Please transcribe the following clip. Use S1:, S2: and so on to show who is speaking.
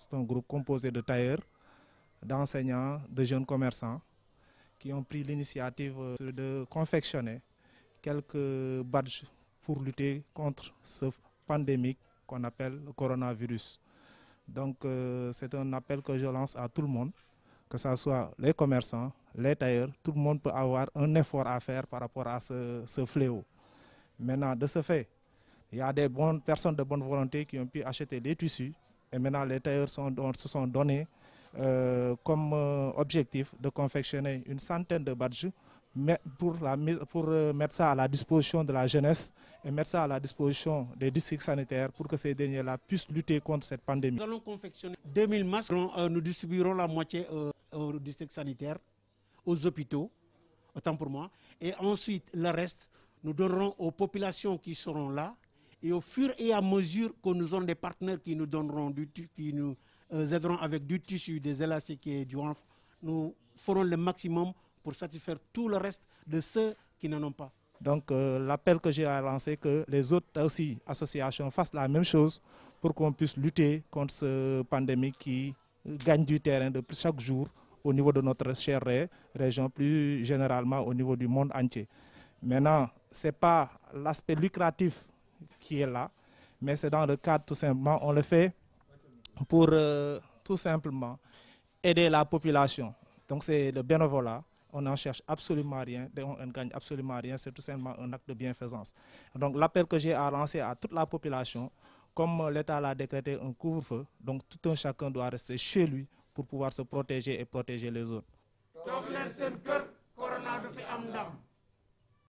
S1: C'est un groupe composé de tailleurs, d'enseignants, de jeunes commerçants qui ont pris l'initiative euh, de confectionner quelques badges pour lutter contre cette pandémie qu'on appelle le coronavirus. Donc euh, c'est un appel que je lance à tout le monde, que ce soit les commerçants, les tailleurs, tout le monde peut avoir un effort à faire par rapport à ce, fléau. Maintenant, de ce fait, il y a des personnes de bonne volonté qui ont pu acheter des tissus et maintenant, les tailleurs se sont donnés euh, comme euh, objectif de confectionner une centaine de badges pour, la, pour euh, mettre ça à la disposition de la jeunesse et mettre ça à la disposition des districts sanitaires pour que ces derniers-là puissent lutter contre cette pandémie. Nous allons confectionner 2000 masques, nous distribuerons la moitié aux districts sanitaires, aux
S2: hôpitaux, autant pour moi, et ensuite le reste, nous donnerons aux populations qui seront là et au fur et à mesure que nous aurons des partenaires qui nous donneront du qui nous euh, aideront avec du tissu, des élastiques et du renfort nous ferons le maximum pour satisfaire tout le reste de ceux qui n'en ont pas.
S1: Donc euh, l'appel que j'ai à lancer, que les autres aussi, associations fassent la même chose pour qu'on puisse lutter contre ce pandémie qui euh, gagne du terrain de plus chaque jour au niveau de notre chère région, plus généralement au niveau du monde entier. Maintenant, ce n'est pas l'aspect lucratif qui est là, mais c'est dans le cadre tout simplement, on le fait pour euh, tout simplement aider la population. Donc c'est le bénévolat, on n'en cherche absolument rien, on ne gagne absolument rien, c'est tout simplement un acte de bienfaisance. Donc l'appel que j'ai à lancer à toute la population, comme l'État l'a décrété un couvre-feu, donc tout un chacun doit rester chez lui pour pouvoir se protéger et protéger les autres.